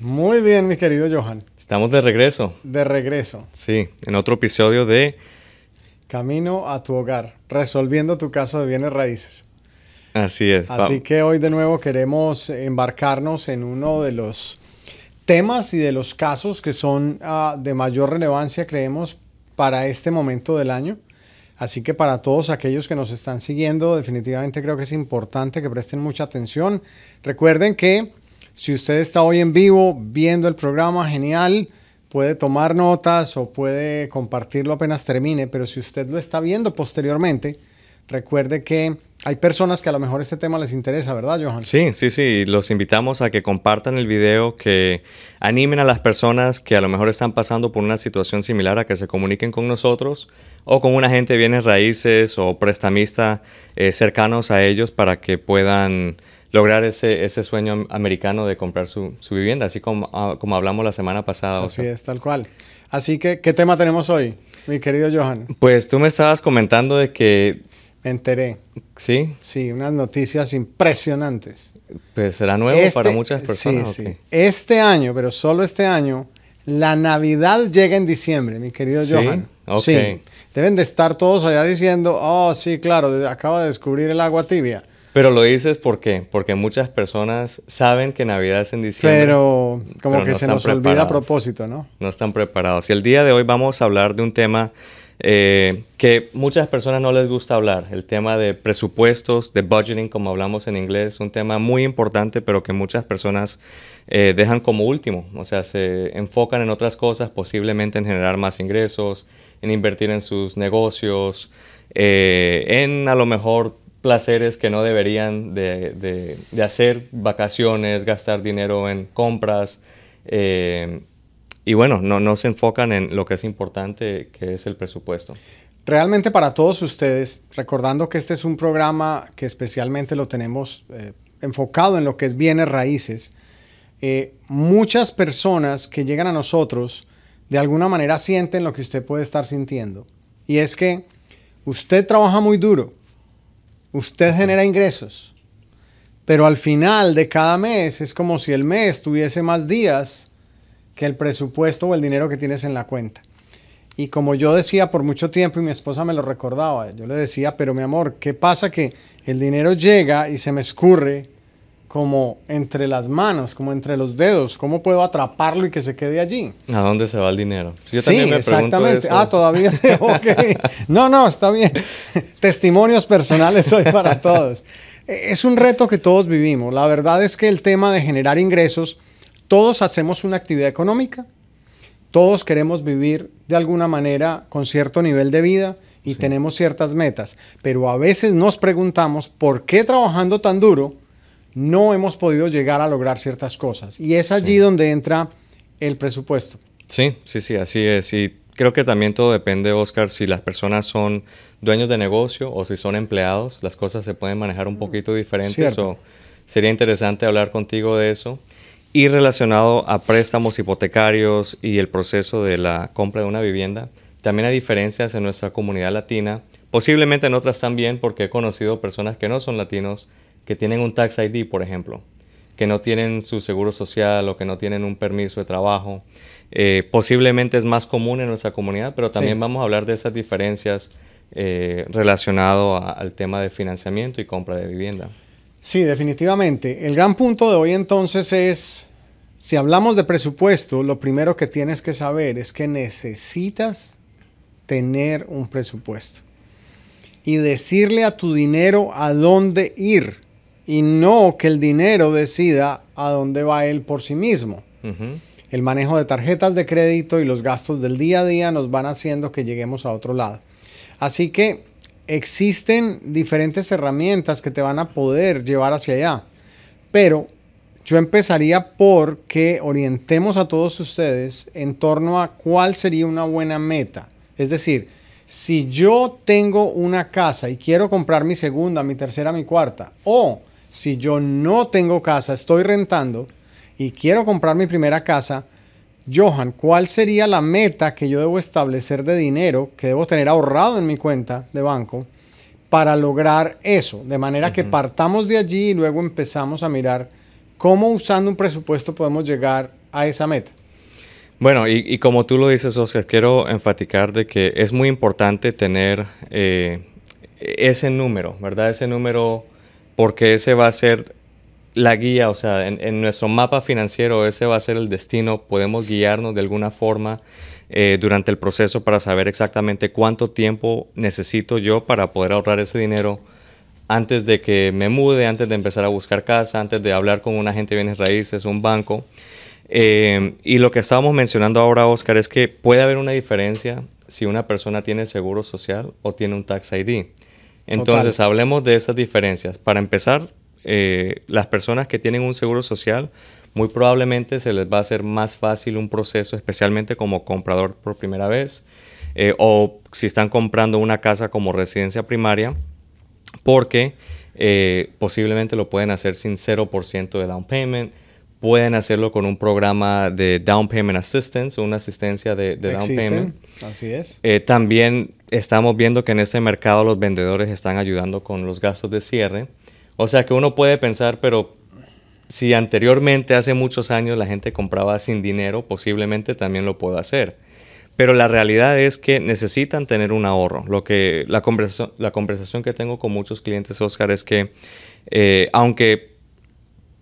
Muy bien, mi querido Johan. Estamos de regreso. De regreso. Sí, en otro episodio de Camino a tu hogar, resolviendo tu caso de bienes raíces. Así es. Así que hoy de nuevo queremos embarcarnos en uno de los temas y de los casos que son ah, de mayor relevancia, creemos, para este momento del año. Así que para todos aquellos que nos están siguiendo, definitivamente creo que es importante que presten mucha atención. Recuerden que si usted está hoy en vivo viendo el programa, genial, puede tomar notas o puede compartirlo apenas termine, pero si usted lo está viendo posteriormente, recuerde que hay personas que a lo mejor este tema les interesa, ¿verdad, Johan? Sí, sí, sí. Los invitamos a que compartan el video, que animen a las personas que a lo mejor están pasando por una situación similar a que se comuniquen con nosotros o con una gente de bienes raíces o prestamista eh, cercanos a ellos para que puedan lograr ese, ese sueño americano de comprar su, su vivienda, así como, ah, como hablamos la semana pasada. Así es, tal cual. Así que, ¿qué tema tenemos hoy, mi querido Johan? Pues tú me estabas comentando de que... Me enteré. ¿Sí? Sí, unas noticias impresionantes. Pues será nuevo para este- muchas personas. Sí, sí. Este año, pero solo este año, la Navidad llega en diciembre, mi querido Johan. Sí. Deben de estar todos allá diciendo, oh, sí, claro, acabo de descubrir el agua tibia. Pero lo dices porque Porque muchas personas saben que Navidad es en diciembre. Pero como que se nos olvida a propósito, ¿no? No están preparados. Y el día de hoy vamos a hablar de un tema eh, que muchas personas no les gusta hablar, el tema de presupuestos, de budgeting, como hablamos en inglés, un tema muy importante, pero que muchas personas eh, dejan como último, o sea, se enfocan en otras cosas, posiblemente en generar más ingresos, en invertir en sus negocios, eh, en a lo mejor placeres que no deberían de, de, hacer, vacaciones, gastar dinero en compras. Eh, y bueno, no, no se enfocan en lo que es importante, que es el presupuesto. Realmente para todos ustedes, recordando que este es un programa que especialmente lo tenemos eh, enfocado en lo que es bienes raíces, eh, muchas personas que llegan a nosotros de alguna manera sienten lo que usted puede estar sintiendo. Y es que usted trabaja muy duro, Usted genera ingresos, pero al final de cada mes es como si el mes tuviese más días que el presupuesto o el dinero que tienes en la cuenta. Y como yo decía por mucho tiempo y mi esposa me lo recordaba, yo le decía, pero mi amor, ¿qué pasa que el dinero llega y se me escurre como entre las manos, como entre los dedos. ¿Cómo puedo atraparlo y que se quede allí? ¿A dónde se va el dinero? Yo sí, me exactamente. Ah, todavía. No, no, está bien. Testimonios personales hoy para todos. E, es un reto que todos vivimos. La verdad es que el tema de generar ingresos, todos hacemos una actividad económica, todos queremos vivir de alguna manera con cierto nivel de vida y tenemos ciertas metas, pero a veces nos preguntamos por qué trabajando tan duro no hemos podido llegar a lograr ciertas cosas. Y es allí donde entra el presupuesto. Sí, sí, sí, así es. Y creo que también todo depende, Oscar, si las personas son dueños de negocio o si son empleados, las cosas se pueden manejar un mm, poquito diferentes. sería interesante hablar contigo de eso. Y relacionado a préstamos hipotecarios y el proceso de la compra de una vivienda, también hay diferencias en nuestra comunidad latina, posiblemente en otras también, porque he conocido personas que no son latinos que tienen un tax ID, por ejemplo, que no tienen su seguro social o que no tienen un permiso de trabajo. Eh, posiblemente es más común en nuestra comunidad, pero también vamos a hablar de esas diferencias eh, relacionado al tema de financiamiento y compra de vivienda. Sí, definitivamente. El gran punto de hoy entonces es, si hablamos de presupuesto, lo primero que tienes que saber es que necesitas tener un presupuesto y decirle a tu dinero a dónde ir y no que el dinero decida a dónde va él por sí mismo. El manejo de tarjetas de crédito y los gastos del día a día nos van haciendo que lleguemos a otro lado. Así que existen diferentes herramientas que te van a poder llevar hacia allá. Pero yo empezaría por que orientemos a todos ustedes en torno a cuál sería una buena meta. Es decir, si yo tengo una casa y quiero comprar mi segunda, mi tercera, mi cuarta, o si yo no tengo casa, estoy rentando y quiero comprar mi primera casa, Johan, ¿cuál sería la meta que yo debo establecer de dinero que debo tener ahorrado en mi cuenta de banco para lograr eso? De manera que partamos de allí y luego empezamos a mirar cómo usando un presupuesto podemos llegar a esa meta. Bueno, y, como tú lo dices, Oscar, quiero enfaticar de que es muy importante tener eh, ese número, ¿verdad? Ese número porque ese va a ser la guía, o sea, en, nuestro mapa financiero ese va a ser el destino, podemos guiarnos de alguna forma eh, durante el proceso para saber exactamente cuánto tiempo necesito yo para poder ahorrar ese dinero antes de que me mude, antes de empezar a buscar casa, antes de hablar con un agente de bienes raíces, un banco. Eh, y lo que estábamos mencionando ahora, Oscar, es que puede haber una diferencia si una persona tiene seguro social o tiene un tax ID. Entonces, hablemos de esas diferencias. Para empezar, eh, las personas que tienen un seguro social, muy probablemente se les va a hacer más fácil un proceso, especialmente como comprador por primera vez, eh, o si están comprando una casa como residencia primaria, porque eh, posiblemente lo pueden hacer sin 0% de down payment, pueden hacerlo con un programa de down payment assistance, una asistencia de, down payment. Así es. también estamos viendo que en este mercado los vendedores están ayudando con los gastos de cierre. O sea que uno puede pensar, pero si anteriormente, hace muchos años, la gente compraba sin dinero, posiblemente también lo pueda hacer. Pero la realidad es que necesitan tener un ahorro. Lo que, la, conversación que tengo con muchos clientes, Oscar, es que eh, aunque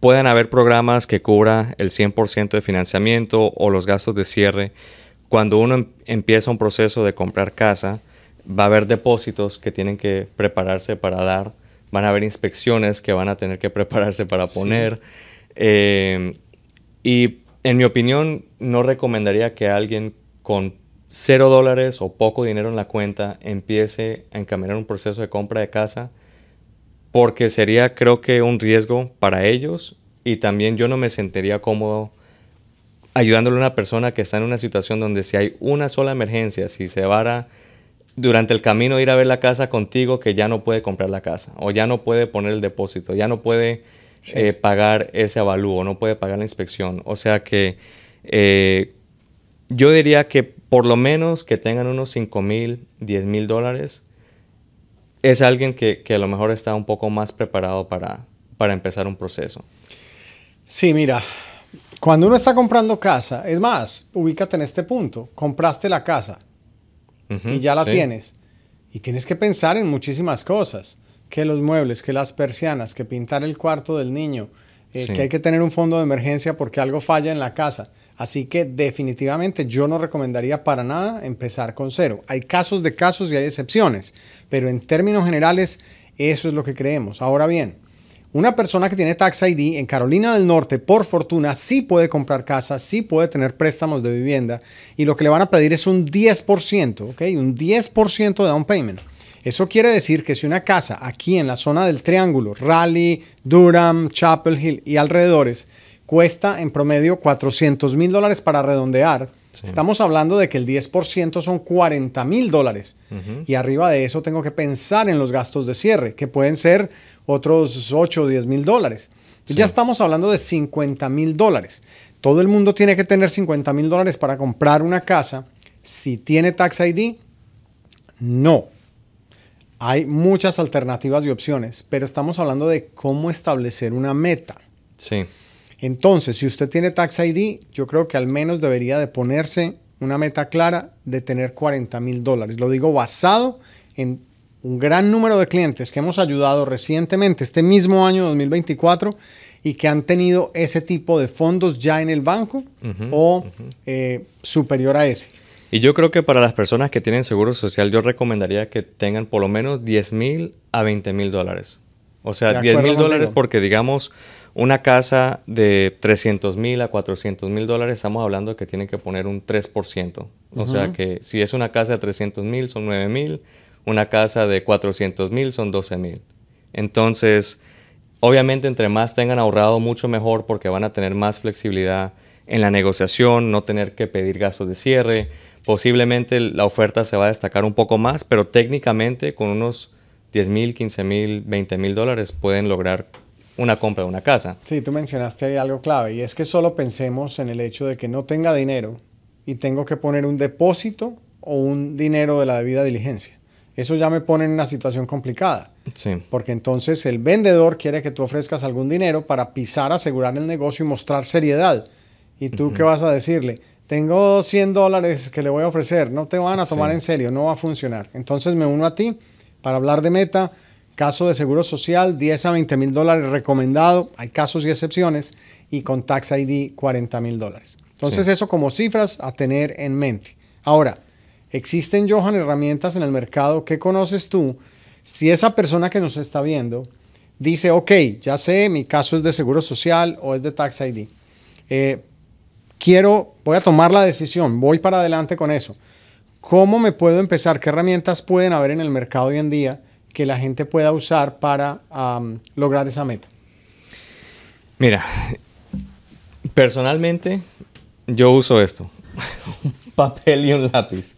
puedan haber programas que cubra el 100% de financiamiento o los gastos de cierre, cuando uno em, empieza un proceso de comprar casa, va a haber depósitos que tienen que prepararse para dar, van a haber inspecciones que van a tener que prepararse para poner. Em, y en mi opinión, no recomendaría que alguien con cero dólares o poco dinero en la cuenta empiece a encaminar un proceso de compra de casa porque sería creo que un riesgo para ellos y también yo no me sentiría cómodo ayudándole a una persona que está en una situación donde si hay una sola emergencia, si se vara durante el camino ir a ver la casa contigo que ya no puede comprar la casa o ya no puede poner el depósito, ya no puede eh, pagar ese avalúo, no puede pagar la inspección. O sea que eh, yo diría que por lo menos que tengan unos 5 mil, 10 mil dólares, es alguien que, a lo mejor está un poco más preparado para, para empezar un proceso. Sí, mira, cuando uno está comprando casa, es más, ubícate en este punto, compraste la casa y ya la tienes. Y tienes que pensar en muchísimas cosas, que los muebles, que las persianas, que pintar el cuarto del niño, eh, que hay que tener un fondo de emergencia porque algo falla en la casa. Así que definitivamente yo no recomendaría para nada empezar con cero. Hay casos de casos y hay excepciones, pero en términos generales eso es lo que creemos. Ahora bien, una persona que tiene Tax ID en Carolina del Norte, por fortuna, sí puede comprar casa, sí puede tener préstamos de vivienda y lo que le van a pedir es un 10%, ¿ok? Un 10% de down payment. Eso quiere decir que si una casa aquí en la zona del Triángulo, Raleigh, Durham, Chapel Hill y alrededores, cuesta en promedio 400 mil dólares para redondear, estamos hablando de que el 10% son 40 mil dólares. Y arriba de eso tengo que pensar en los gastos de cierre, que pueden ser otros 8 o 10 mil dólares. Ya estamos hablando de 50 mil dólares. Todo el mundo tiene que tener 50 mil dólares para comprar una casa. Si tiene Tax ID, no. Hay muchas alternativas y opciones, pero estamos hablando de cómo establecer una meta. Sí. Entonces, si usted tiene Tax ID, yo creo que al menos debería de ponerse una meta clara de tener 40 mil dólares. Lo digo basado en un gran número de clientes que hemos ayudado recientemente, este mismo año 2024, y que han tenido ese tipo de fondos ya en el banco o eh, superior a ese. Y yo creo que para las personas que tienen seguro social, yo recomendaría que tengan por lo menos 10 mil a 20 mil dólares. O sea, 10 mil dólares porque digamos una casa de 300 mil a 400 mil dólares, estamos hablando que tienen que poner un 3%. O sea que si es una casa de 300 mil son 9 mil una casa de 400 mil son 12 mil. Entonces, obviamente entre más tengan ahorrado, mucho mejor porque van a tener más flexibilidad en la negociación, no tener que pedir gastos de cierre. Posiblemente la oferta se va a destacar un poco más, pero técnicamente con unos 10 mil, 15 mil, 20 mil dólares pueden lograr una compra de una casa. Sí, tú mencionaste algo clave y es que solo pensemos en el hecho de que no tenga dinero y tengo que poner un depósito o un dinero de la debida diligencia eso ya me pone en una situación complicada. Sí. Porque entonces el vendedor quiere que tú ofrezcas algún dinero para pisar, asegurar el negocio y mostrar seriedad. ¿Y tú qué vas a decirle? Tengo 100 dólares que le voy a ofrecer, no te van a tomar en serio, no va a funcionar. Entonces me uno a ti para hablar de meta, caso de seguro social, 10 a 20 mil dólares recomendado, hay casos y excepciones, y con Tax ID 40 mil dólares. Entonces eso como cifras a tener en mente. Ahora, Existen, Johan, herramientas en el mercado. ¿Qué conoces tú? Si esa persona que nos está viendo dice, ok, ya sé, mi caso es de seguro social o es de Tax ID. Eh, quiero, voy a tomar la decisión, voy para adelante con eso. ¿Cómo me puedo empezar? ¿Qué herramientas pueden haber en el mercado hoy en día que la gente pueda usar para lograr esa meta? Mira, personalmente yo uso esto, un papel y un lápiz.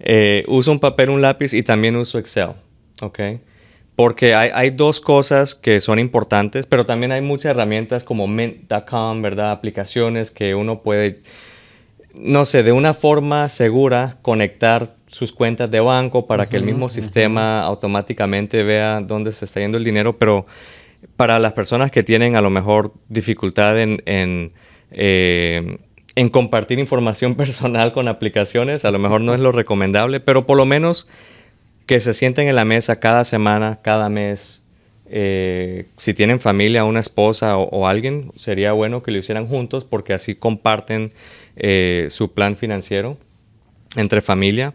Eh, uso un papel, un lápiz y también uso Excel, ¿ok? Porque hay, dos cosas que son importantes, pero también hay muchas herramientas como Mint.com, ¿verdad? Aplicaciones que uno puede, no sé, de una forma segura conectar sus cuentas de banco para que el mismo sistema automáticamente vea dónde se está yendo el dinero, pero para las personas que tienen a lo mejor dificultad en, eh, en compartir información personal con aplicaciones. A lo mejor no es lo recomendable, pero por lo menos que se sienten en la mesa cada semana, cada mes. Eh, si tienen familia, una esposa o, alguien, sería bueno que lo hicieran juntos porque así comparten eh, su plan financiero entre familia.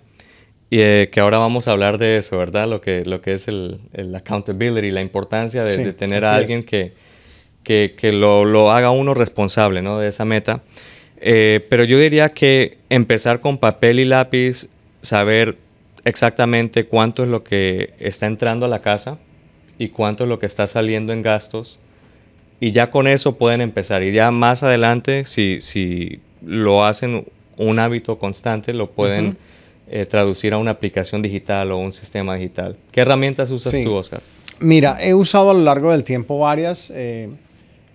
Y eh, que ahora vamos a hablar de eso, ¿verdad? Lo que, lo que es el, accountability, la importancia de, tener a alguien que, que, lo, lo, haga uno responsable ¿no? de esa meta. Eh, pero yo diría que empezar con papel y lápiz, saber exactamente cuánto es lo que está entrando a la casa y cuánto es lo que está saliendo en gastos. Y ya con eso pueden empezar. Y ya más adelante, si, si lo hacen un hábito constante, lo pueden eh, traducir a una aplicación digital o un sistema digital. ¿Qué herramientas usas tú, Oscar? Mira, he usado a lo largo del tiempo varias. Eh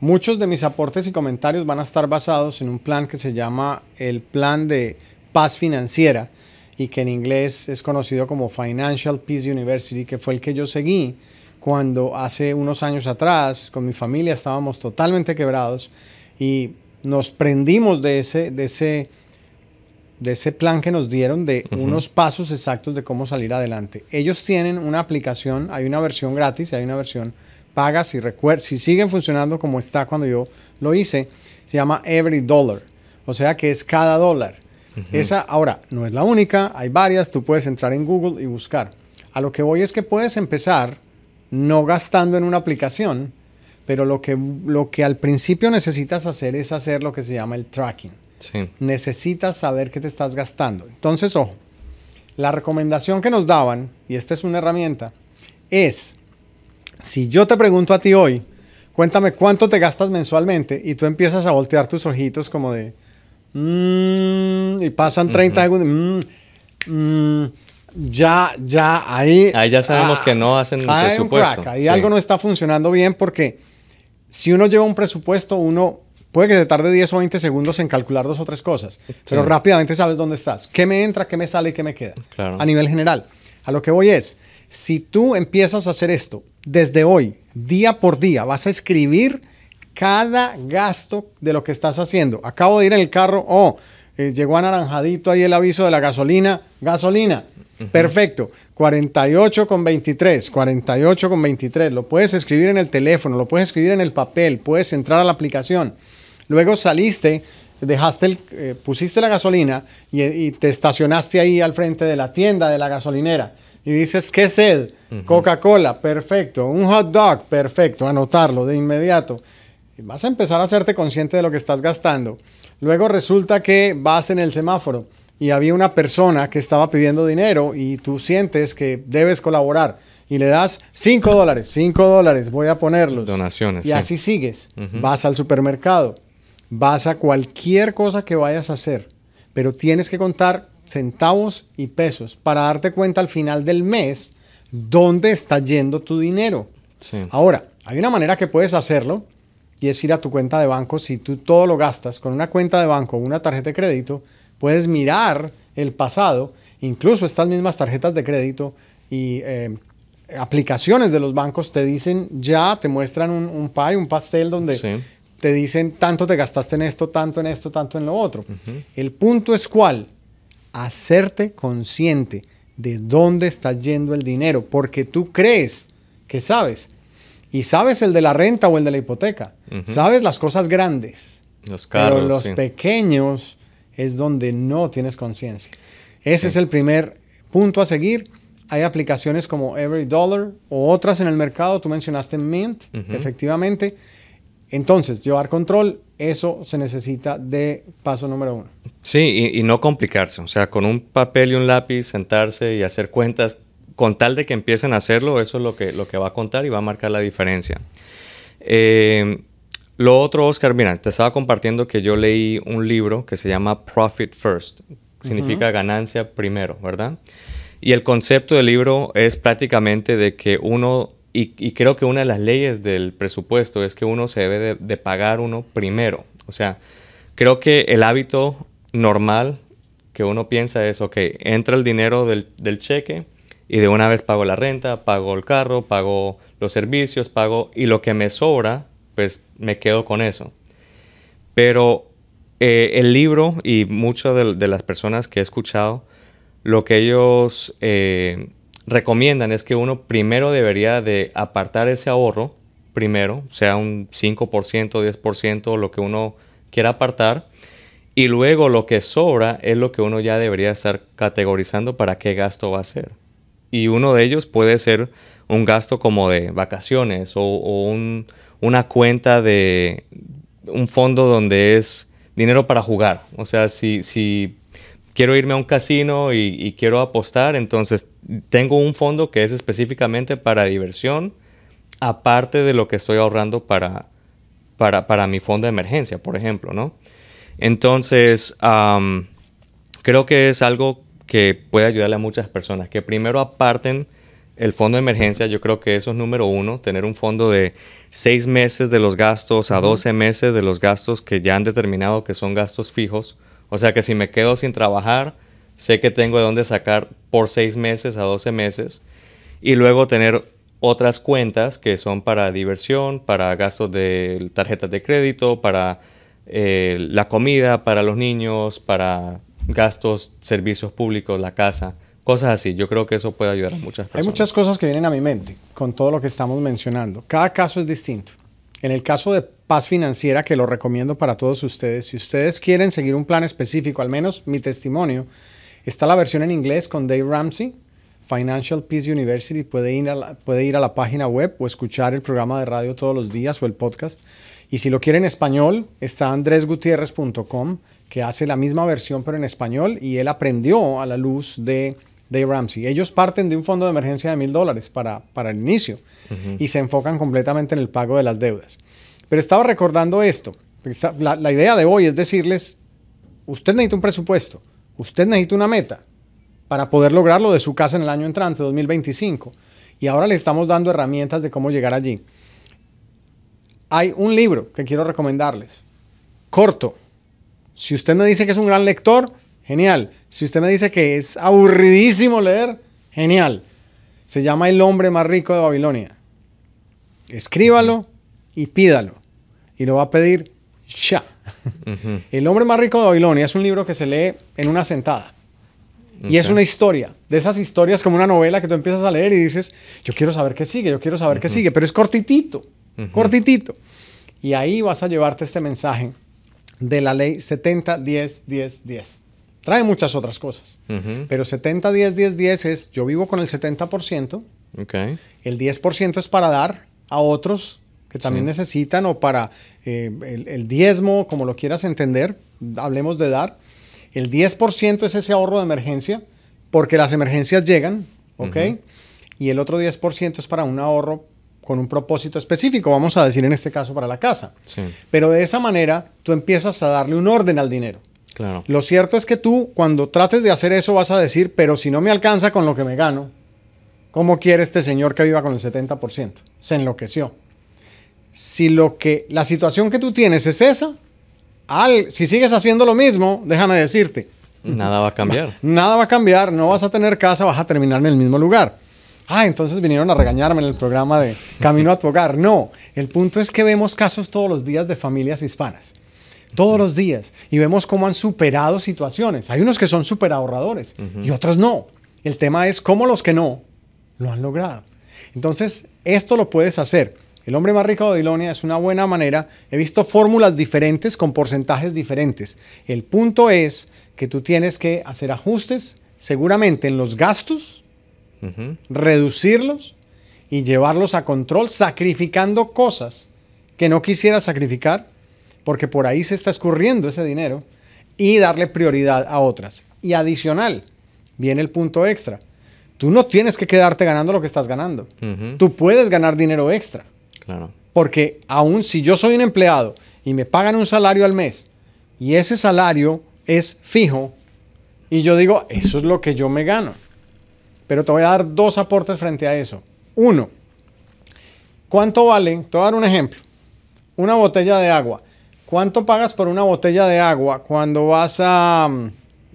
Muchos de mis aportes y comentarios van a estar basados en un plan que se llama el Plan de Paz Financiera y que en inglés es conocido como Financial Peace University, que fue el que yo seguí cuando hace unos años atrás con mi familia estábamos totalmente quebrados y nos prendimos de ese, de ese, de ese plan que nos dieron de unos pasos exactos de cómo salir adelante. Ellos tienen una aplicación, hay una versión gratis y hay una versión y si, si siguen funcionando como está cuando yo lo hice, se llama Every Dollar. O sea que es cada dólar. Esa, ahora, no es la única, hay varias, tú puedes entrar en Google y buscar. A lo que voy es que puedes empezar no gastando en una aplicación, pero lo que, lo que al principio necesitas hacer es hacer lo que se llama el tracking. Necesitas saber qué te estás gastando. Entonces, ojo, la recomendación que nos daban, y esta es una herramienta, es si yo te pregunto a ti hoy, cuéntame cuánto te gastas mensualmente y tú empiezas a voltear tus ojitos como de, mmm, y pasan 30 segundos, mmm, ya, ya, ahí... Ahí ya sabemos ah, que no hacen el presupuesto. ahí algo no está funcionando bien porque si uno lleva un presupuesto, uno puede que se tarde 10 o 20 segundos en calcular dos o tres cosas, pero rápidamente sabes dónde estás, qué me entra, qué me sale y qué me queda, a nivel general. A lo que voy es, si tú empiezas a hacer esto desde hoy, día por día, vas a escribir cada gasto de lo que estás haciendo. Acabo de ir en el carro, oh, eh, llegó anaranjadito ahí el aviso de la gasolina, gasolina. Perfecto, 48 con 23, 48 con 23, lo puedes escribir en el teléfono, lo puedes escribir en el papel, puedes entrar a la aplicación. Luego saliste, dejaste el, eh, pusiste la gasolina eh, y, te estacionaste ahí al frente de la tienda de la gasolinera y dices, ¿qué es el Coca-Cola, perfecto. Un hot dog, perfecto. Anotarlo de inmediato. vas a empezar a hacerte consciente de lo que estás gastando. Luego resulta que vas en el semáforo y había una persona que estaba pidiendo dinero y tú sientes que debes colaborar y le das 5 dólares, 5 dólares, voy a ponerlos. Donaciones. Y así sigues. Vas al supermercado, vas a cualquier cosa que vayas a hacer, pero tienes que contar centavos y pesos para darte cuenta al final del mes dónde está yendo tu dinero. Ahora, hay una manera que puedes hacerlo y es ir a tu cuenta de banco. Si tú todo lo gastas con una cuenta de banco o una tarjeta de crédito, puedes mirar el pasado, incluso estas mismas tarjetas de crédito y eh, aplicaciones de los bancos te dicen ya, te muestran un, pie, un pastel donde te dicen tanto te gastaste en esto, tanto en esto, tanto en lo otro. El punto es cuál hacerte consciente de dónde está yendo el dinero, porque tú crees que sabes. Y sabes el de la renta o el de la hipoteca. Sabes las cosas grandes. Los caros, Pero los pequeños es donde no tienes conciencia. Ese es el primer punto a seguir. Hay aplicaciones como Every Dollar o otras en el mercado. Tú mencionaste Mint, efectivamente. Entonces, llevar control eso se necesita de paso número uno. Sí, y, no complicarse. O sea, con un papel y un lápiz, sentarse y hacer cuentas, con tal de que empiecen a hacerlo, eso es lo que, lo que va a contar y va a marcar la diferencia. Eh, lo otro, Oscar, mira, te estaba compartiendo que yo leí un libro que se llama Profit First. significa ganancia primero, ¿verdad? Y el concepto del libro es prácticamente de que uno y, creo que una de las leyes del presupuesto es que uno se debe de, pagar uno primero. O sea, creo que el hábito normal que uno piensa es, ok, entra el dinero del, cheque y de una vez pago la renta, pago el carro, pago los servicios, pago y lo que me sobra, pues me quedo con eso. Pero eh, el libro y muchas de, las personas que he escuchado, lo que ellos eh, recomiendan es que uno primero debería de apartar ese ahorro, primero, sea un 5%, 10%, lo que uno quiera apartar, y luego lo que sobra es lo que uno ya debería estar categorizando para qué gasto va a ser. Y uno de ellos puede ser un gasto como de vacaciones o, una cuenta de un fondo donde es dinero para jugar. O sea, si quiero irme a un casino y, quiero apostar, entonces tengo un fondo que es específicamente para diversión, aparte de lo que estoy ahorrando para, para, mi fondo de emergencia, por ejemplo, ¿no? Entonces, creo que es algo que puede ayudarle a muchas personas, que primero aparten el fondo de emergencia, yo creo que eso es número uno, tener un fondo de seis meses de los gastos a 12 meses de los gastos que ya han determinado que son gastos fijos o sea que si me quedo sin trabajar, sé que tengo de dónde sacar por seis meses a 12 meses y luego tener otras cuentas que son para diversión, para gastos de tarjetas de crédito, para eh, la comida, para los niños, para gastos, servicios públicos, la casa, cosas así. Yo creo que eso puede ayudar a muchas personas. Hay muchas cosas que vienen a mi mente con todo lo que estamos mencionando. Cada caso es distinto. En el caso de Paz Financiera, que lo recomiendo para todos ustedes, si ustedes quieren seguir un plan específico, al menos mi testimonio, está la versión en inglés con Dave Ramsey, Financial Peace University, puede ir, a la, ir a la página web o escuchar el programa de radio todos los días o el podcast. Y si lo quiere en español, está andresgutierrez.com, que hace la misma versión pero en español y él aprendió a la luz de Dave Ramsey. Ellos parten de un fondo de emergencia de mil dólares para el inicio y se enfocan completamente en el pago de las deudas. Pero estaba recordando esto. La, idea de hoy es decirles, usted necesita un presupuesto, usted necesita una meta para poder lograrlo de su casa en el año entrante, 2025. Y ahora le estamos dando herramientas de cómo llegar allí. Hay un libro que quiero recomendarles, corto. Si usted me dice que es un gran lector, genial. Si usted me dice que es aburridísimo leer, genial. Se llama El hombre más rico de Babilonia escríbalo y pídalo. Y lo va a pedir ya. El hombre más rico de Babilonia es un libro que se lee en una sentada. Y es una historia, de esas historias como una novela que tú empiezas a leer y dices, yo quiero saber qué sigue, yo quiero saber qué sigue, pero es cortitito, cortitito. Y ahí vas a llevarte este mensaje de la ley 70, 10, 10, 10. Trae muchas otras cosas, pero 70, 10, 10, 10 es, yo vivo con el 70%, okay. el 10% es para dar, a otros que también necesitan o para eh, el, diezmo, como lo quieras entender, hablemos de dar. El 10% es ese ahorro de emergencia, porque las emergencias llegan, ¿ok? Y el otro 10% es para un ahorro con un propósito específico, vamos a decir en este caso para la casa. Pero de esa manera tú empiezas a darle un orden al dinero. Claro. Lo cierto es que tú cuando trates de hacer eso vas a decir, pero si no me alcanza con lo que me gano, ¿Cómo quiere este señor que viva con el 70%? Se enloqueció. Si lo que, la situación que tú tienes es esa, al, si sigues haciendo lo mismo, déjame decirte. Nada va a cambiar. Nada va a cambiar, no vas a tener casa, vas a terminar en el mismo lugar. Ah, entonces vinieron a regañarme en el programa de Camino a tu hogar. No, el punto es que vemos casos todos los días de familias hispanas. Todos los días. Y vemos cómo han superado situaciones. Hay unos que son súper ahorradores y otros no. El tema es cómo los que no lo han logrado. Entonces, esto lo puedes hacer. El hombre más rico de Babilonia es una buena manera. He visto fórmulas diferentes con porcentajes diferentes. El punto es que tú tienes que hacer ajustes, seguramente en los gastos, reducirlos y llevarlos a control, sacrificando cosas que no quisiera sacrificar, porque por ahí se está escurriendo ese dinero, y darle prioridad a otras. Y adicional, viene el punto extra. Tú no tienes que quedarte ganando lo que estás ganando. Tú puedes ganar dinero extra. Porque aún si yo soy un empleado y me pagan un salario al mes y ese salario es fijo y yo digo, eso es lo que yo me gano. Pero te voy a dar dos aportes frente a eso. Uno, ¿cuánto vale? Te voy a dar un ejemplo. Una botella de agua. ¿Cuánto pagas por una botella de agua cuando vas a mm,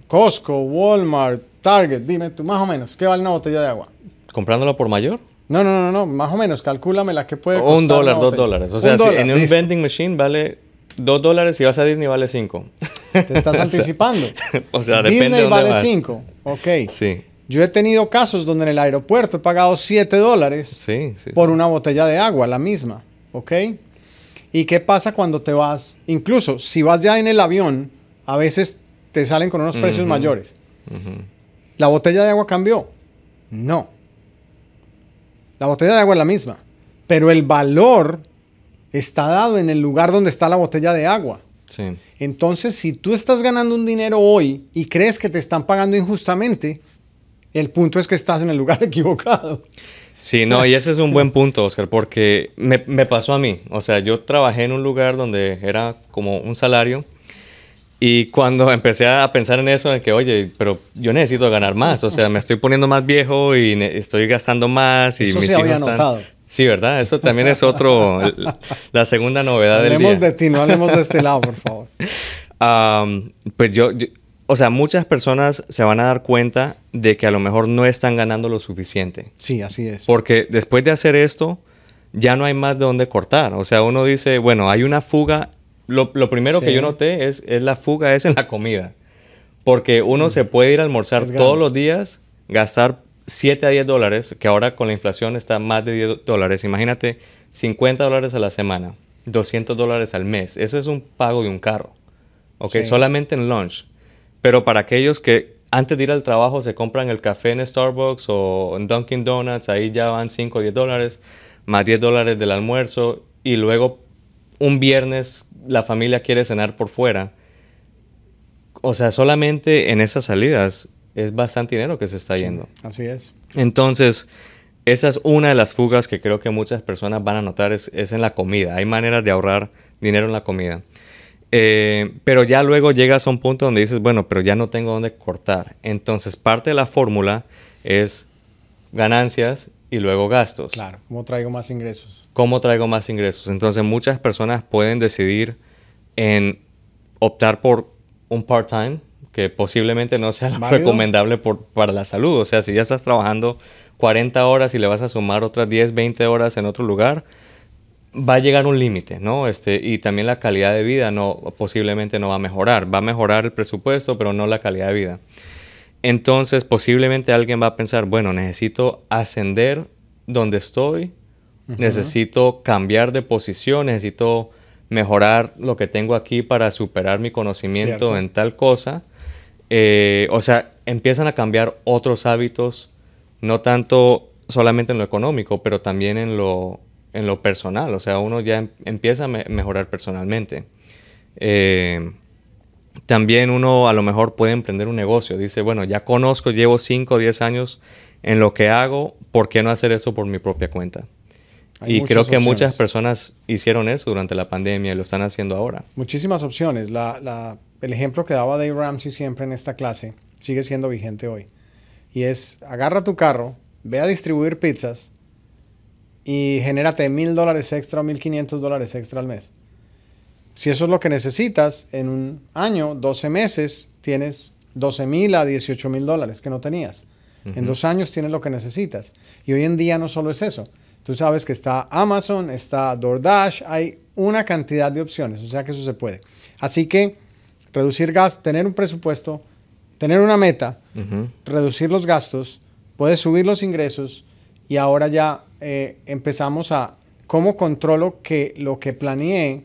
Costco, Walmart, Target, dime tú, más o menos, ¿qué vale una botella de agua? ¿Comprándola por mayor? No, no, no, no, más o menos, calcúlame la que puede costar. Un dólar, dos dólares. O sea, en un vending machine vale dos dólares, y vas a Disney vale cinco. Te estás anticipando. o sea, depende Disney de vale cinco, ok. Sí. Yo he tenido casos donde en el aeropuerto he pagado siete dólares por una botella de agua, la misma, ¿ok? ¿Y qué pasa cuando te vas? Incluso si vas ya en el avión, a veces te salen con unos precios mayores. ¿La botella de agua cambió? No. La botella de agua es la misma, pero el valor está dado en el lugar donde está la botella de agua. Entonces, si tú estás ganando un dinero hoy y crees que te están pagando injustamente, el punto es que estás en el lugar equivocado. Sí, no, y ese es un buen punto, Oscar, porque me, me pasó a mí. O sea, yo trabajé en un lugar donde era como un salario y cuando empecé a pensar en eso, en que, oye, pero yo necesito ganar más, o sea, me estoy poniendo más viejo y estoy gastando más y eso mis se había notado. Sí, ¿verdad? Eso también es otro, la segunda novedad del día. de ti, no hablemos de este lado, por favor. pues yo, o sea, muchas personas se van a dar cuenta de que a lo mejor no están ganando lo suficiente. Sí, así es. Porque después de hacer esto, ya no hay más de dónde cortar. O sea, uno dice, bueno, hay una fuga lo, primero que yo noté es, es la fuga es en la comida. Porque uno mm. se puede ir a almorzar todos los días, gastar 7 a 10 dólares, que ahora con la inflación está más de 10 dólares. Imagínate 50 dólares a la semana, 200 dólares al mes. Eso es un pago de un carro. Solamente en lunch. Pero para aquellos que antes de ir al trabajo se compran el café en Starbucks o en Dunkin' Donuts, ahí ya van 5 o 10 dólares, más 10 dólares del almuerzo y luego un viernes la familia quiere cenar por fuera. O sea, solamente en esas salidas es bastante dinero que se está yendo. así es. Entonces, esa es una de las fugas que creo que muchas personas van a notar, es, es en la comida. Hay maneras de ahorrar dinero en la comida. Eh, pero ya luego llegas a un punto donde dices, bueno, pero ya no tengo dónde cortar. Entonces, parte de la fórmula es ganancias y luego gastos. Claro, ¿cómo traigo más ingresos? ¿Cómo traigo más ingresos? Entonces muchas personas pueden decidir en optar por un part-time que posiblemente no sea lo recomendable por, para la salud. O sea, si ya estás trabajando 40 horas y le vas a sumar otras 10, 20 horas en otro lugar, va a llegar un límite, ¿no? Este, y también la calidad de vida no, posiblemente no va a mejorar. Va a mejorar el presupuesto, pero no la calidad de vida. Entonces posiblemente alguien va a pensar, bueno, necesito ascender donde estoy, necesito cambiar de posición, necesito mejorar lo que tengo aquí para superar mi conocimiento en tal cosa. Eh, o sea, empiezan a cambiar otros hábitos, no tanto solamente en lo económico, pero también en lo, en lo personal. O sea, uno ya em-, empieza a mejorar personalmente. Eh, también uno a lo mejor puede emprender un negocio. Dice, bueno, ya conozco, llevo 5 o 10 años en lo que hago, ¿por qué no hacer eso por mi propia cuenta? y creo que muchas personas hicieron eso durante la pandemia y lo están haciendo ahora. Muchísimas opciones. el ejemplo que daba Dave Ramsey siempre en esta clase sigue siendo vigente hoy. Y es, agarra tu carro, ve a distribuir pizzas y genérate mil dólares extra o mil quinientos dólares extra al mes si eso es lo que necesitas, en un año, 12 meses, tienes 12 mil a 18 mil dólares que no tenías. En dos años tienes lo que necesitas. Y hoy en día no solo es eso. Tú sabes que está Amazon, está DoorDash, hay una cantidad de opciones, o sea que eso se puede. Así que reducir gastos, tener un presupuesto, tener una meta, reducir los gastos, puedes subir los ingresos y ahora ya eh, empezamos a cómo controlo que lo que planeé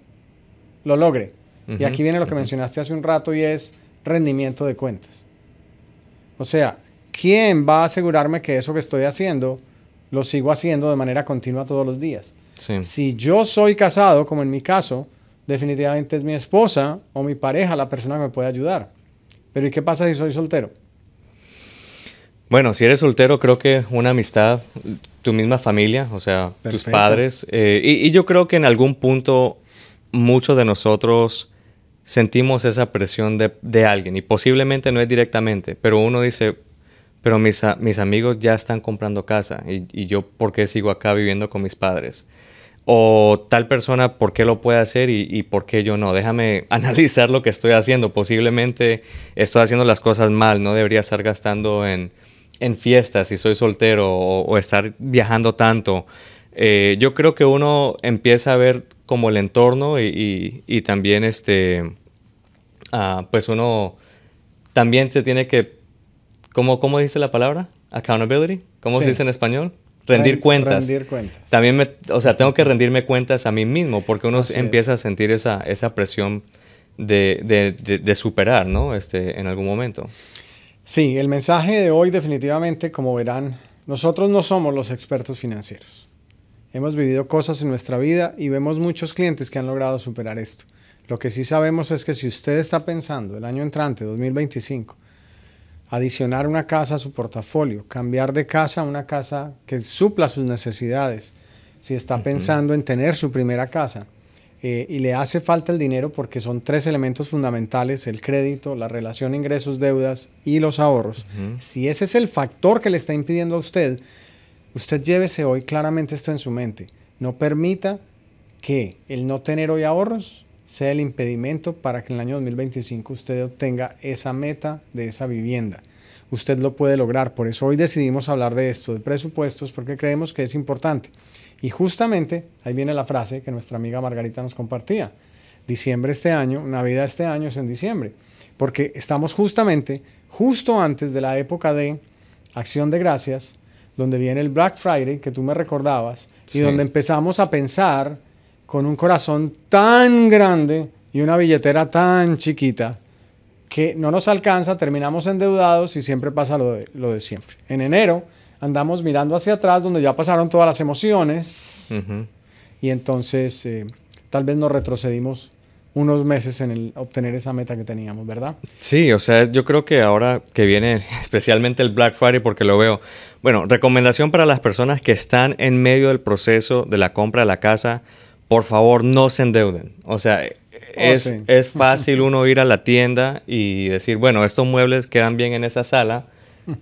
lo logre. y aquí viene lo que mencionaste hace un rato y es rendimiento de cuentas. O sea, ¿quién va a asegurarme que eso que estoy haciendo lo sigo haciendo de manera continua todos los días? Si yo soy casado, como en mi caso, definitivamente es mi esposa o mi pareja la persona que me puede ayudar. Pero ¿y qué pasa si soy soltero? Bueno, si eres soltero, creo que una amistad, tu misma familia, o sea, tus padres. Eh, y, yo creo que en algún punto muchos de nosotros sentimos esa presión de, alguien y posiblemente no es directamente, pero uno dice, pero mis, mis amigos ya están comprando casa y, yo por qué sigo acá viviendo con mis padres. O tal persona, ¿por qué lo puede hacer y, y por qué yo no? Déjame analizar lo que estoy haciendo. Posiblemente estoy haciendo las cosas mal, no debería estar gastando en, fiestas si soy soltero o, estar viajando tanto. Eh, yo creo que uno empieza a ver como el entorno y, también este, ah, pues uno también se tiene que, ¿cómo, cómo dice la palabra? Accountability, ¿cómo se dice en español? Rendir cuentas. Rendir cuentas. También o sea, tengo que rendirme cuentas a mí mismo porque uno empieza a sentir esa, esa presión de, de, de, de, superar, ¿no? Este, en algún momento. Sí, el mensaje de hoy definitivamente, como verán, nosotros no somos los expertos financieros. Hemos vivido cosas en nuestra vida y vemos muchos clientes que han logrado superar esto. Lo que sí sabemos es que si usted está pensando el año entrante, 2025, adicionar una casa a su portafolio, cambiar de casa a una casa que supla sus necesidades, si está pensando en tener su primera casa eh, y le hace falta el dinero porque son tres elementos fundamentales, el crédito, la relación ingresos-deudas y los ahorros, si ese es el factor que le está impidiendo a usted Usted llévese hoy claramente esto en su mente. No permita que el no tener hoy ahorros sea el impedimento para que en el año 2025 usted obtenga esa meta de esa vivienda. Usted lo puede lograr. Por eso hoy decidimos hablar de esto, de presupuestos, porque creemos que es importante. Y justamente ahí viene la frase que nuestra amiga Margarita nos compartía. Diciembre este año, Navidad este año es en diciembre, porque estamos justamente justo antes de la época de acción de gracias, donde viene el Black Friday, que tú me recordabas, y donde empezamos a pensar con un corazón tan grande y una billetera tan chiquita que no nos alcanza, terminamos endeudados y siempre pasa lo de, siempre. En enero andamos mirando hacia atrás donde ya pasaron todas las emociones y entonces eh, tal vez nos retrocedimos unos meses en el obtener esa meta que teníamos, ¿verdad? Sí, o sea, yo creo que ahora que viene especialmente el Black Friday, porque lo veo, bueno, recomendación para las personas que están en medio del proceso de la compra de la casa, por favor no se endeuden. O sea, oh, es, fácil uno ir a la tienda y decir, bueno, estos muebles quedan bien en esa sala,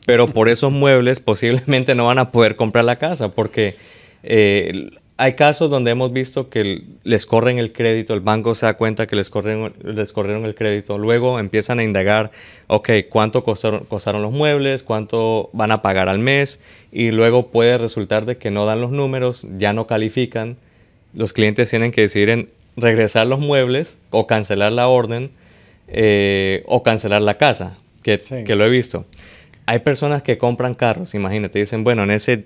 pero por esos muebles posiblemente no van a poder comprar la casa, porque... Eh, hay casos donde hemos visto que les corren el crédito, el banco se da cuenta que les, corrieron el crédito, luego empiezan a indagar, ok, cuánto costaron, los muebles, cuánto van a pagar al mes, y luego puede resultar de que no dan los números, ya no califican, los clientes tienen que decidir en regresar los muebles o cancelar la orden eh, o cancelar la casa, que, que lo he visto. Hay personas que compran carros, imagínate, dicen, bueno, en ese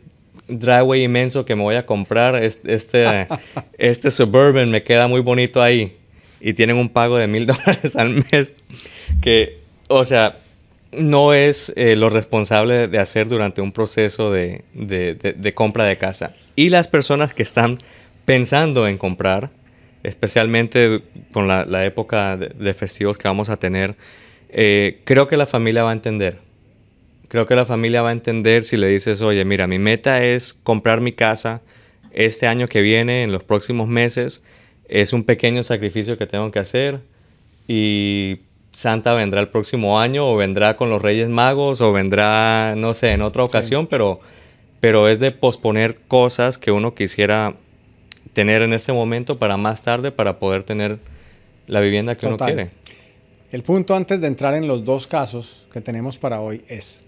driveway inmenso que me voy a comprar. Este, este, Suburban me queda muy bonito ahí. Y tienen un pago de mil dólares al mes. Que, o sea, no es eh, lo responsable de hacer durante un proceso de, de, compra de casa. Y las personas que están pensando en comprar, especialmente con la, época de, festivos que vamos a tener, eh, creo que la familia va a entender creo que la familia va a entender si le dices, oye, mira, mi meta es comprar mi casa este año que viene, en los próximos meses, es un pequeño sacrificio que tengo que hacer y Santa vendrá el próximo año o vendrá con los Reyes Magos o vendrá, no sé, en otra ocasión, pero, pero es de posponer cosas que uno quisiera tener en este momento para más tarde, para poder tener la vivienda que uno quiere. El punto antes de entrar en los dos casos que tenemos para hoy es,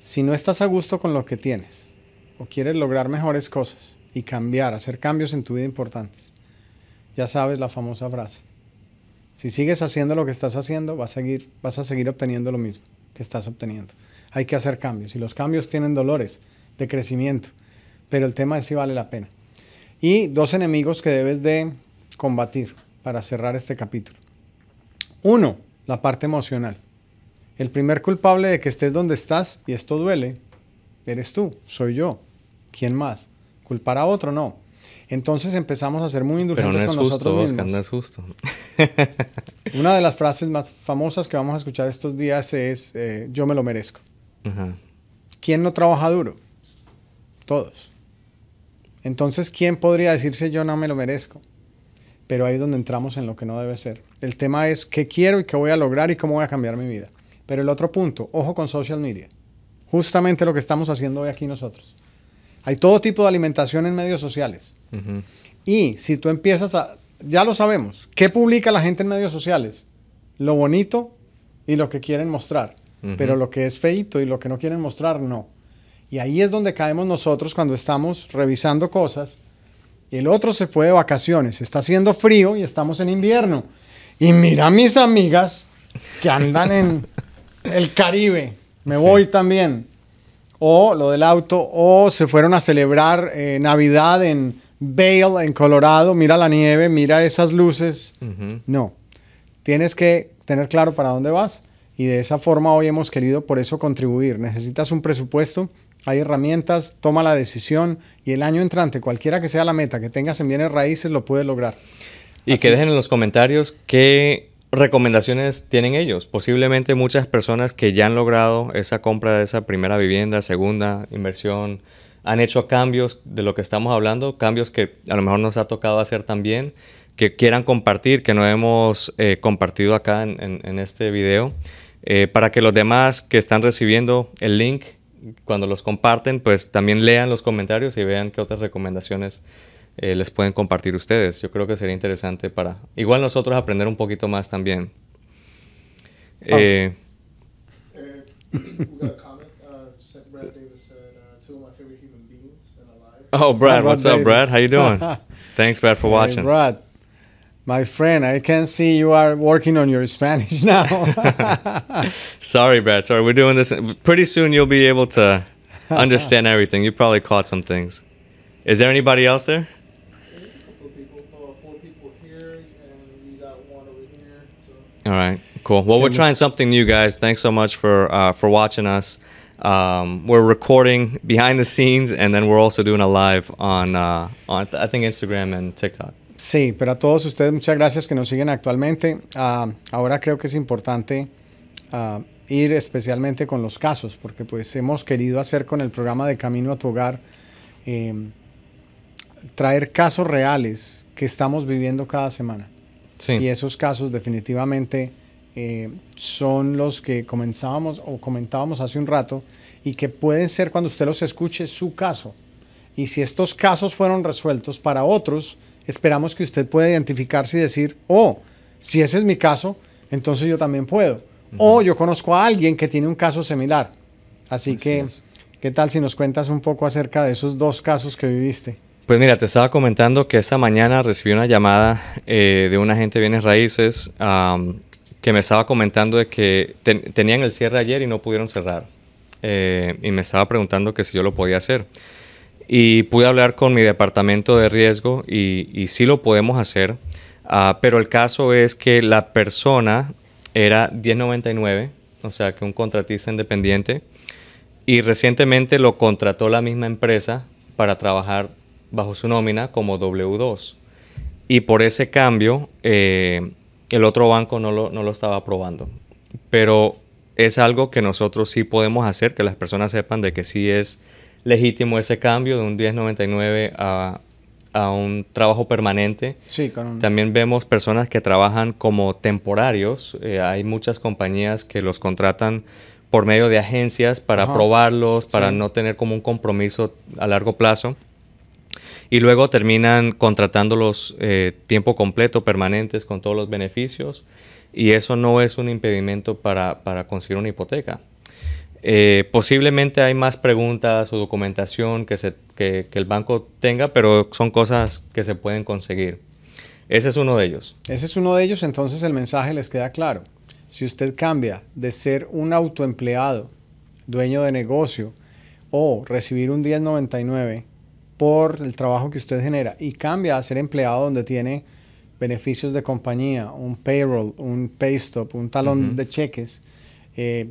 si no estás a gusto con lo que tienes o quieres lograr mejores cosas y cambiar, hacer cambios en tu vida importantes, ya sabes la famosa frase. Si sigues haciendo lo que estás haciendo, vas a seguir, vas a seguir obteniendo lo mismo que estás obteniendo. Hay que hacer cambios y los cambios tienen dolores de crecimiento, pero el tema es si vale la pena. Y dos enemigos que debes de combatir para cerrar este capítulo. Uno, la parte emocional. El primer culpable de que estés donde estás, y esto duele, eres tú, soy yo. ¿Quién más? Culpar a otro, no. Entonces empezamos a ser muy indulgentes con justo, nosotros Oscar, no es justo. Una de las frases más famosas que vamos a escuchar estos días es eh, yo me lo merezco. ¿Quién no trabaja duro? Todos. Entonces, ¿quién podría decirse yo no me lo merezco? Pero ahí es donde entramos en lo que no debe ser. El tema es qué quiero y qué voy a lograr y cómo voy a cambiar mi vida. Pero el otro punto, ojo con social media. Justamente lo que estamos haciendo hoy aquí nosotros. Hay todo tipo de alimentación en medios sociales. Y si tú empiezas a, ya lo sabemos, ¿qué publica la gente en medios sociales? Lo bonito y lo que quieren mostrar. Pero lo que es feito y lo que no quieren mostrar, no. Y ahí es donde caemos nosotros cuando estamos revisando cosas. el otro se fue de vacaciones, está haciendo frío y estamos en invierno. Y mira a mis amigas que andan en el Caribe, me voy también. O lo del auto, o se fueron a celebrar eh, Navidad en Vail, en Colorado, mira la nieve, mira esas luces. No, tienes que tener claro para dónde vas. Y de esa forma hoy hemos querido por eso contribuir. Necesitas un presupuesto, hay herramientas, toma la decisión y el año entrante, cualquiera que sea la meta que tengas en bienes raíces, lo puedes lograr. Y que dejen en los comentarios qué recomendaciones tienen ellos? Posiblemente muchas personas que ya han logrado esa compra de esa primera vivienda, segunda inversión, han hecho cambios de lo que estamos hablando, cambios que a lo mejor nos ha tocado hacer también, que quieran compartir, que no hemos eh, compartido acá en, este video, eh, para que los demás que están recibiendo el link, cuando los comparten, pues también lean los comentarios y vean qué otras recomendaciones eh, les pueden compartir ustedes. Yo creo que sería interesante para igual nosotros aprender un poquito más también. Eh, Oh, Brad, Brad what's Davis. up, Brad? How you doing? Thanks, Brad, for hey, watching. Brad, my friend, I can see you are working on your Spanish now. sorry, Brad. Sorry, we're doing this. Pretty soon you'll be able to understand everything. You probably caught some things. Is there anybody else there? All right, cool. Well, we're trying something new, guys. Thanks so much for uh, for watching us. Um, we're recording behind the scenes, and then we're also doing a live on uh, on I think Instagram and TikTok. Sí, pero a todos ustedes muchas gracias que nos siguen actualmente. Ah, ahora creo que es importante ah, ir especialmente con los casos, porque pues hemos querido hacer con el programa de Camino a tu Hogar eh, traer casos reales que estamos viviendo cada semana. Y esos casos definitivamente eh, son los que comenzábamos o comentábamos hace un rato y que pueden ser cuando usted los escuche su caso. Y si estos casos fueron resueltos para otros, esperamos que usted pueda identificarse y decir, oh, si ese es mi caso, entonces yo también puedo. O yo conozco a alguien que tiene un caso similar. Así, que, ¿qué tal si nos cuentas un poco acerca de esos dos casos que viviste? Pues mira, te estaba comentando que esta mañana recibí una llamada eh, de un agente de bienes raíces que me estaba comentando de que tenían el cierre ayer y no pudieron cerrar. Eh, y me estaba preguntando que si yo lo podía hacer. Y pude hablar con mi departamento de riesgo y, y sí lo podemos hacer. Ah, pero el caso es que la persona era 1099, o sea que un contratista independiente. Y recientemente lo contrató la misma empresa para trabajar bajo su nómina como W2. Y por ese cambio, eh, el otro banco no lo, no lo estaba aprobando. Pero es algo que nosotros sí podemos hacer, que las personas sepan de que sí es legítimo ese cambio de un 1099 a, a un trabajo permanente. Sí, También vemos personas que trabajan como temporarios. Eh, hay muchas compañías que los contratan por medio de agencias para aprobarlos, probarlos, para no tener como un compromiso a largo plazo. Y luego terminan contratándolos eh, tiempo completo, permanentes, con todos los beneficios. Y eso no es un impedimento para, conseguir una hipoteca. Eh, posiblemente hay más preguntas o documentación que, se, que, el banco tenga, pero son cosas que se pueden conseguir. Ese es uno de ellos. Ese es uno de ellos, entonces el mensaje les queda claro. Si usted cambia de ser un autoempleado, dueño de negocio, o recibir un 1099 por el trabajo que usted genera y cambia a ser empleado donde tiene beneficios de compañía, un payroll, un pay stop, un talón de cheques, eh,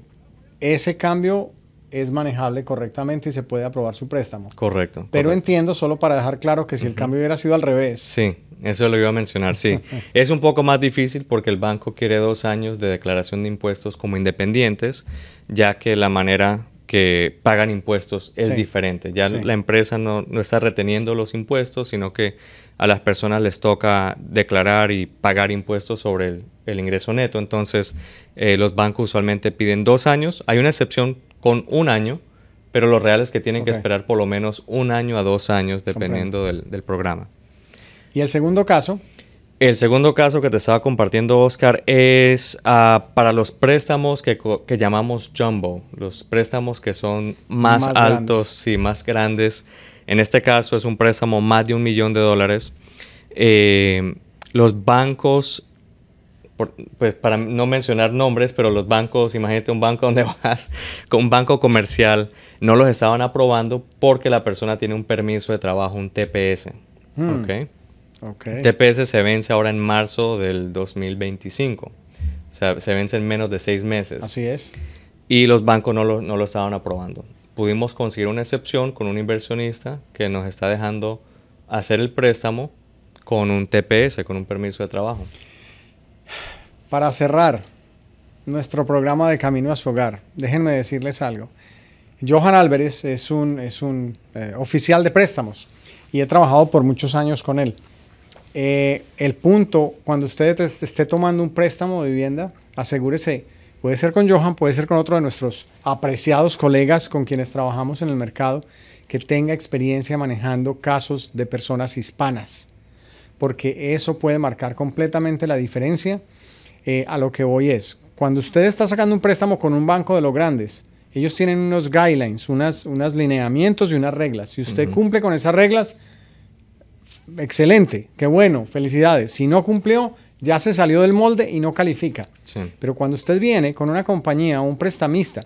ese cambio es manejable correctamente y se puede aprobar su préstamo. Correcto. Pero entiendo, solo para dejar claro que si el cambio hubiera sido al revés. Sí, eso lo iba a mencionar, sí. es un poco más difícil porque el banco quiere dos años de declaración de impuestos como independientes, ya que la manera que pagan impuestos es diferente. Ya la empresa no, está reteniendo los impuestos, sino que a las personas les toca declarar y pagar impuestos sobre el, ingreso neto. Entonces, eh, los bancos usualmente piden dos años. Hay una excepción con un año, pero lo real es que tienen que esperar por lo menos un año a dos años, dependiendo del programa. Y el segundo caso, el segundo caso que te estaba compartiendo, Oscar, es ah, para los préstamos que, llamamos jumbo, los préstamos que son más, altos y más grandes. En este caso es un préstamo más de un millón de dólares. Eh, los bancos, pues para no mencionar nombres, pero los bancos, imagínate un banco donde vas, un banco comercial, no los estaban aprobando porque la persona tiene un permiso de trabajo, un TPS. Hmm. Ok. TPS se vence ahora en marzo del 2025. O sea, se vence en menos de seis meses. Así es. Y los bancos no lo, no estaban aprobando. Pudimos conseguir una excepción con un inversionista que nos está dejando hacer el préstamo con un TPS, con un permiso de trabajo. Para cerrar nuestro programa de Camino a su hogar, déjenme decirles algo. Johan Álvarez es un, es un eh, oficial de préstamos y he trabajado por muchos años con él. Eh, el punto, cuando usted esté tomando un préstamo de vivienda, asegúrese, puede ser con Johan, puede ser con otro de nuestros apreciados colegas con quienes trabajamos en el mercado, que tenga experiencia manejando casos de personas hispanas, porque eso puede marcar completamente la diferencia. Eh, a lo que voy es, cuando usted está sacando un préstamo con un banco de los grandes, ellos tienen unos guidelines, unas, unos lineamientos y unas reglas. Si usted cumple con esas reglas, excelente, qué bueno, felicidades. Si no cumplió, ya se salió del molde y no califica. Pero cuando usted viene con una compañía, un prestamista,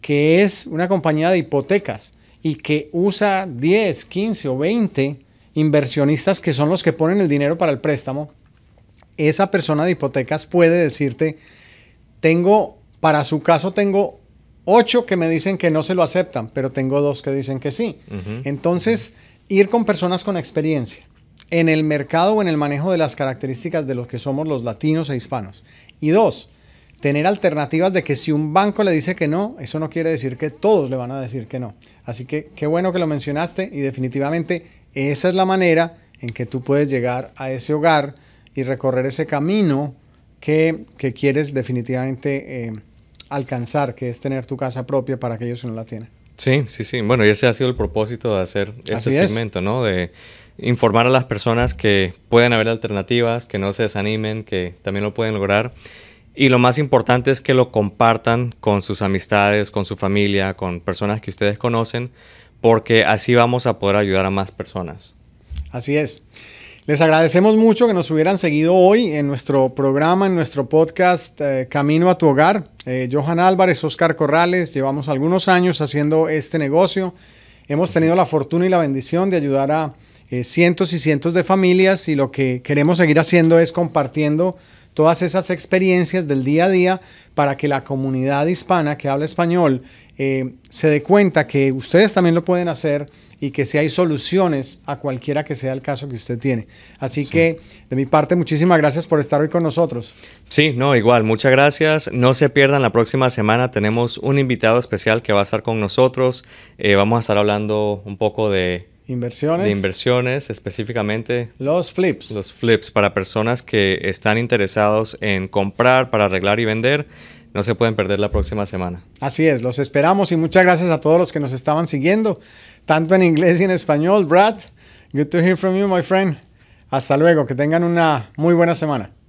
que es una compañía de hipotecas y que usa 10, 15 o 20 inversionistas que son los que ponen el dinero para el préstamo, esa persona de hipotecas puede decirte, tengo, para su caso tengo ocho que me dicen que no se lo aceptan, pero tengo dos que dicen que sí. Entonces, ir con personas con experiencia, en el mercado o en el manejo de las características de los que somos los latinos e hispanos. Y dos, tener alternativas de que si un banco le dice que no, eso no quiere decir que todos le van a decir que no. Así que qué bueno que lo mencionaste y definitivamente esa es la manera en que tú puedes llegar a ese hogar y recorrer ese camino que, quieres definitivamente eh, alcanzar, que es tener tu casa propia para aquellos que no la tienen. Sí, sí, sí. Bueno, y ese ha sido el propósito de hacer este segmento, ¿no? informar a las personas que pueden haber alternativas, que no se desanimen, que también lo pueden lograr. Y lo más importante es que lo compartan con sus amistades, con su familia, con personas que ustedes conocen, porque así vamos a poder ayudar a más personas. Así es. Les agradecemos mucho que nos hubieran seguido hoy en nuestro programa, en nuestro podcast eh, Camino a tu hogar. Eh, Johan Álvarez, Oscar Corrales, llevamos algunos años haciendo este negocio. Hemos tenido la fortuna y la bendición de ayudar a eh, cientos y cientos de familias y lo que queremos seguir haciendo es compartiendo todas esas experiencias del día a día para que la comunidad hispana que habla español eh, se dé cuenta que ustedes también lo pueden hacer y que si hay soluciones a cualquiera que sea el caso que usted tiene. Así que de mi parte, muchísimas gracias por estar hoy con nosotros. Sí, no, igual, muchas gracias. No se pierdan, la próxima semana tenemos un invitado especial que va a estar con nosotros. Eh, vamos a estar hablando un poco de Inversiones. De inversiones, específicamente. Los flips. Los flips para personas que están interesados en comprar, para arreglar y vender. No se pueden perder la próxima semana. Así es, los esperamos y muchas gracias a todos los que nos estaban siguiendo, tanto en inglés y en español. Brad, good to hear from you, my friend. Hasta luego, que tengan una muy buena semana.